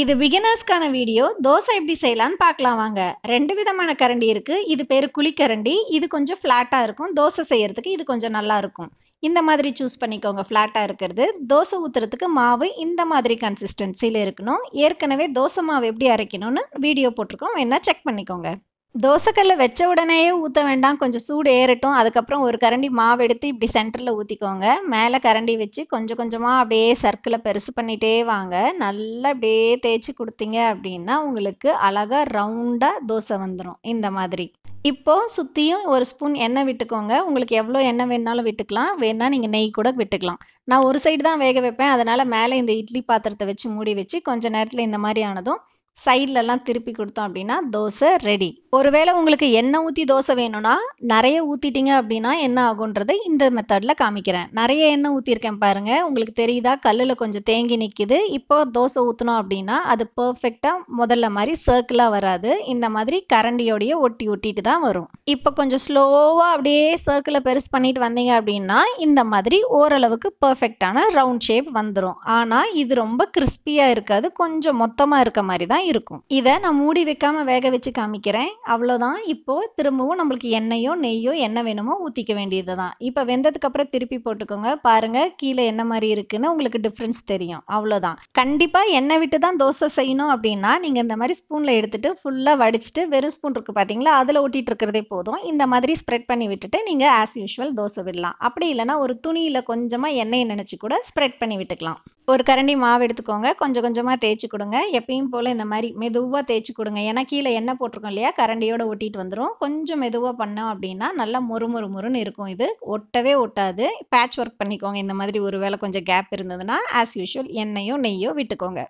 இது பிகினர்ஸ்க்கான வீடியோ தோசை எப்படி செய்யலான்னு பார்க்கலாம் வாங்க ரெண்டு விதமான கரண்டி இருக்குது இது பேர் குழிக்கரண்டி இது கொஞ்சம் ஃப்ளாட்டாக இருக்கும் தோசை செய்கிறதுக்கு இது கொஞ்சம் நல்லா இருக்கும் இந்த மாதிரி சூஸ் பண்ணிக்கோங்க ஃப்ளாட்டாக இருக்கிறது தோசை ஊற்றுறதுக்கு மாவு இந்த மாதிரி கன்சிஸ்டன்சியில் இருக்கணும் ஏற்கனவே தோசை மாவு எப்படி அரைக்கணும்னு வீடியோ போட்டிருக்கோம் வேணால் செக் பண்ணிக்கோங்க தோசைக்கல்ல வச்ச உடனேயே ஊற்ற வேண்டாம் கொஞ்சம் சூடு ஏறட்டும் அதுக்கப்புறம் ஒரு கரண்டி மாவு எடுத்து இப்படி சென்டரில் ஊற்றிக்கோங்க மேலே கரண்டி வச்சு கொஞ்சம் கொஞ்சமாக அப்படியே சர்க்கிளை பெருசு பண்ணிகிட்டே வாங்க நல்லா அப்படியே தேய்ச்சி கொடுத்தீங்க அப்படின்னா உங்களுக்கு அழகாக ரவுண்டாக தோசை வந்துடும் இந்த மாதிரி இப்போது சுற்றியும் ஒரு ஸ்பூன் எண்ணெய் விட்டுக்கோங்க உங்களுக்கு எவ்வளோ எண்ணெய் வேணாலும் விட்டுக்கலாம் வேணால் நீங்கள் நெய் கூட விட்டுக்கலாம் நான் ஒரு சைடு தான் வேக வைப்பேன் அதனால் மேலே இந்த இட்லி பாத்திரத்தை வச்சு மூடி வச்சு கொஞ்சம் நேரத்தில் இந்த மாதிரி ஆனதும் சைட்லலாம் திருப்பி கொடுத்தோம் அப்படின்னா தோசை ரெடி ஒருவேளை உங்களுக்கு எண்ணெய் ஊற்றி தோசை வேணும்னா நிறைய ஊற்றிட்டீங்க அப்படின்னா என்ன ஆகுன்றதை இந்த மெத்தடில் காமிக்கிறேன் நிறைய எண்ணெய் ஊற்றிருக்கேன் பாருங்கள் உங்களுக்கு தெரியுதா கல்லில் கொஞ்சம் தேங்கி நிற்கிது இப்போ தோசை ஊற்றினோம் அப்படின்னா அது பர்ஃபெக்டாக முதல்ல மாதிரி சர்க்கிளாக வராது இந்த மாதிரி கரண்டியோடைய ஒட்டி ஒட்டிட்டு தான் வரும் இப்போ கொஞ்சம் ஸ்லோவாக அப்படியே சர்க்கிளை பெருசு பண்ணிட்டு வந்தீங்க அப்படின்னா இந்த மாதிரி ஓரளவுக்கு பர்ஃபெக்டான ரவுண்ட் ஷேப் வந்துடும் ஆனால் இது ரொம்ப கிறிஸ்பியாக இருக்காது கொஞ்சம் மொத்தமாக இருக்க மாதிரி தான் இருக்கும் இதை நான் மூடி வைக்காமல் வேக வச்சு காமிக்கிறேன் அவ்வளோதான் இப்போது திரும்பவும் நம்மளுக்கு எண்ணெயோ நெய்யோ என்ன வேணுமோ ஊற்றிக்க வேண்டியது தான் இப்போ வெந்ததுக்கப்புறம் திருப்பி போட்டுக்கோங்க பாருங்கள் கீழே என்ன மாதிரி இருக்குன்னு உங்களுக்கு டிஃப்ரென்ஸ் தெரியும் அவ்வளோதான் கண்டிப்பாக எண்ணெய் விட்டு தான் தோசை செய்யணும் அப்படின்னா நீங்கள் இந்த மாதிரி ஸ்பூனில் எடுத்துகிட்டு ஃபுல்லாக வடிச்சிட்டு வெறும் ஸ்பூன் இருக்குது பார்த்தீங்களா அதில் ஒட்டிகிட்டு இருக்கிறதே போதும் இந்த மாதிரி ஸ்ப்ரெட் பண்ணி விட்டுட்டு நீங்கள் ஆஸ் யூஷுவல் தோசை விடலாம் அப்படி இல்லைனா ஒரு துணியில் கொஞ்சமாக எண்ணெயை நினச்சி கூட ஸ்ப்ரெட் பண்ணி விட்டுக்கலாம் ஒரு கரண்டி மாவு எடுத்துக்கோங்க கொஞ்சம் கொஞ்சமாக தேய்ச்சி கொடுங்க எப்பயும் போல் இந்த மாதிரி மெதுவாக தேய்ச்சி கொடுங்க ஏன்னா கீழே எண்ணெய் போட்டிருக்கோம் இல்லையா கரண்ட் கரண்டியோடு ஒட்டிட்டு வந்துடும் கொஞ்சம் மெதுவாக பண்ணோம் அப்படின்னா நல்லா மொறு மொறு மொறுன்னு இருக்கும் இது ஒட்டவே ஒட்டாது பேட்ச் ஒர்க் பண்ணிக்கோங்க இந்த மாதிரி ஒரு வேளை கொஞ்சம் கேப் இருந்ததுன்னா ஆஸ் யூஷுவல் எண்ணெயோ நெய்யோ விட்டுக்கோங்க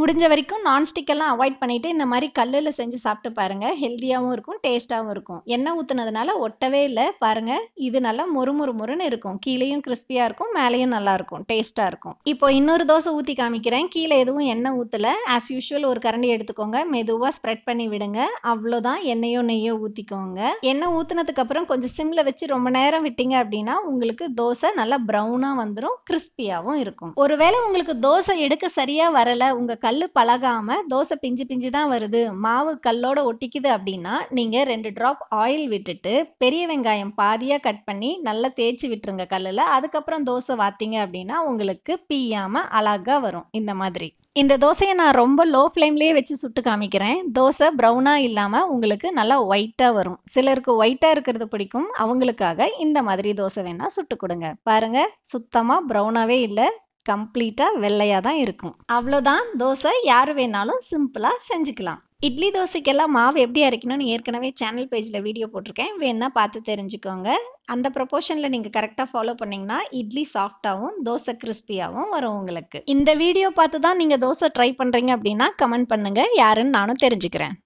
முடிஞ்ச வரைக்கும் நான்ஸ்டிக்கெல்லாம் அவாய்ட் பண்ணிவிட்டு இந்த மாதிரி கல்லில் செஞ்சு சாப்பிட்டு பாருங்கள் ஹெல்த்தியாகவும் இருக்கும் டேஸ்ட்டாகவும் இருக்கும் எண்ணெய் ஊற்றுனதுனால ஒட்டவே இல்லை பாருங்கள் இது நல்லா மொறு மொறு மொறுன்னு இருக்கும் கீழேயும் கிறிஸ்பியாக இருக்கும் மேலேயும் நல்லாயிருக்கும் டேஸ்ட்டாக இருக்கும் இப்போ இன்னொரு தோசை ஊற்றி காமிக்கிறேன் கீழே எதுவும் எண்ணெய் ஊற்றலை ஆஸ் யூஷுவல் ஒரு கரண்டி எடுத்துக்கோங்க மெதுவாக ஸ்ப்ரெட் பண்ணி விடுங்க அவ்வளோதான் எண்ணெயோ நெய்யோ ஊற்றிக்கோங்க எண்ணெய் ஊற்றினதுக்கப்புறம் கொஞ்சம் சிம்மில் வச்சு ரொம்ப நேரம் விட்டீங்க அப்படின்னா உங்களுக்கு தோசை நல்லா ப்ரௌனாக வந்துடும் கிறிஸ்பியாகவும் இருக்கும் ஒருவேளை உங்களுக்கு தோசை எடுக்க சரியாக வரலை உங்கள் கல் பழகாமல் தோசை பிஞ்சு பிஞ்சு தான் வருது மாவு கல்லோட ஒட்டிக்குது அப்படின்னா நீங்கள் ரெண்டு ட்ராப் ஆயில் விட்டுட்டு பெரிய வெங்காயம் பாதியாக கட் பண்ணி நல்லா தேய்ச்சி விட்டுருங்க கல்லில் அதுக்கப்புறம் தோசை வாத்திங்க அப்படின்னா உங்களுக்கு பீயாமல் அழகாக வரும் இந்த மாதிரி இந்த தோசையை நான் ரொம்ப லோ ஃப்ளேம்லேயே வச்சு சுட்டு காமிக்கிறேன் தோசை ப்ரௌனாக இல்லாமல் உங்களுக்கு நல்லா ஒயிட்டாக வரும் சிலருக்கு ஒயிட்டாக இருக்கிறது பிடிக்கும் அவங்களுக்காக இந்த மாதிரி தோசை வேணால் சுட்டு கொடுங்க பாருங்கள் சுத்தமாக ப்ரௌனாகவே இல்லை கம்ப்ளீட்டாக வெள்ளையாக தான் இருக்கும் அவ்வளோதான் தோசை யார் வேணாலும் சிம்பிளாக செஞ்சுக்கலாம் இட்லி தோசைக்கெல்லாம் மாவு எப்படி அரைக்கணும்னு ஏற்கனவே சேனல் பேஜில் வீடியோ போட்டிருக்கேன் வேணா பார்த்து தெரிஞ்சுக்கோங்க அந்த ப்ரொப்போஷனில் நீங்கள் கரெக்டாக ஃபாலோ பண்ணிங்கன்னா இட்லி சாஃப்டாகவும் தோசை கிறிஸ்பியாகவும் வரும் உங்களுக்கு இந்த வீடியோ பார்த்து தான் நீங்கள் தோசை ட்ரை பண்ணுறீங்க அப்படின்னா கமெண்ட் பண்ணுங்கள் யாருன்னு நானும் தெரிஞ்சுக்கிறேன்